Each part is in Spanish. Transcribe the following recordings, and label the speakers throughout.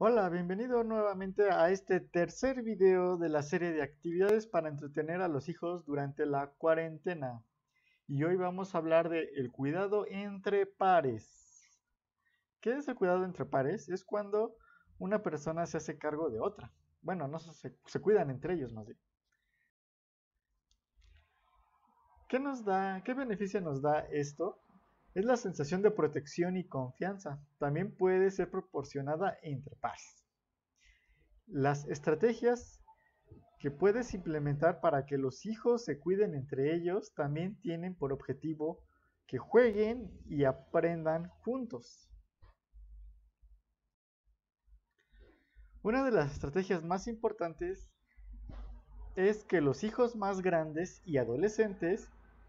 Speaker 1: Hola, bienvenido nuevamente a este tercer video de la serie de actividades para entretener a los hijos durante la cuarentena. Y hoy vamos a hablar de el cuidado entre pares. ¿Qué es el cuidado entre pares? Es cuando una persona se hace cargo de otra. Bueno, no se, cuidan entre ellos más bien. ¿Qué nos da, qué beneficio nos da esto? Es la sensación de protección y confianza. También puede ser proporcionada entre pares. Las estrategias que puedes implementar para que los hijos se cuiden entre ellos también tienen por objetivo que jueguen y aprendan juntos. Una de las estrategias más importantes es que los hijos más grandes y adolescentes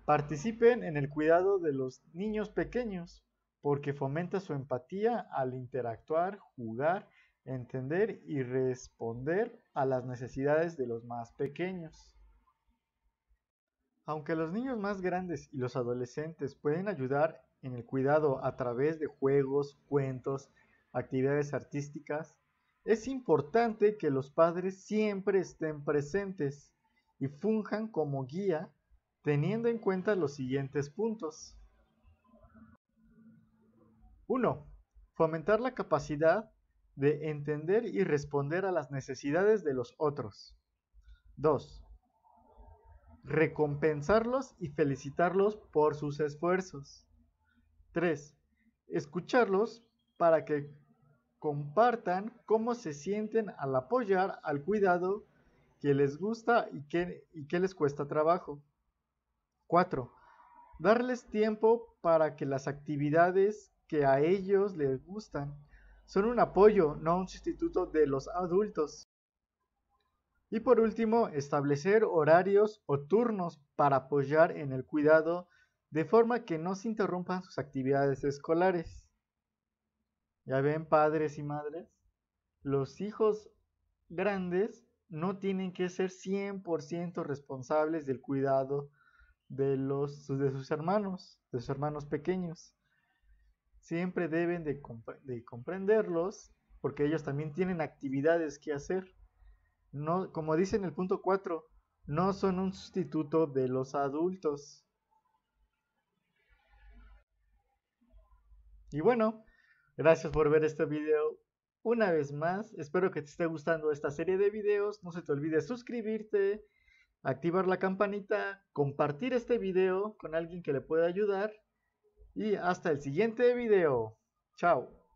Speaker 1: Participen en el cuidado de los niños pequeños porque fomenta su empatía al interactuar, jugar, entender y responder a las necesidades de los más pequeños. Aunque los niños más grandes y los adolescentes pueden ayudar en el cuidado a través de juegos, cuentos, actividades artísticas, es importante que los padres siempre estén presentes y funjan como guía teniendo en cuenta los siguientes puntos. 1. Fomentar la capacidad de entender y responder a las necesidades de los otros. 2. Recompensarlos y felicitarlos por sus esfuerzos. 3. Escucharlos para que compartan cómo se sienten al apoyar al cuidado que les gusta y que, y que les cuesta trabajo. 4. Darles tiempo para que las actividades que a ellos les gustan son un apoyo, no un sustituto de los adultos. Y por último, establecer horarios o turnos para apoyar en el cuidado de forma que no se interrumpan sus actividades escolares. Ya ven, padres y madres, los hijos grandes no tienen que ser 100% responsables del cuidado de, sus hermanos, de sus hermanos pequeños. Siempre deben de, comprenderlos porque ellos también tienen actividades que hacer. No, como dice en el punto 4, no son un sustituto de los adultos. Y bueno, gracias por ver este video una vez más. Espero que te esté gustando esta serie de videos. No se te olvide suscribirte activar la campanita, compartir este video con alguien que le pueda ayudar y hasta el siguiente video. Chao.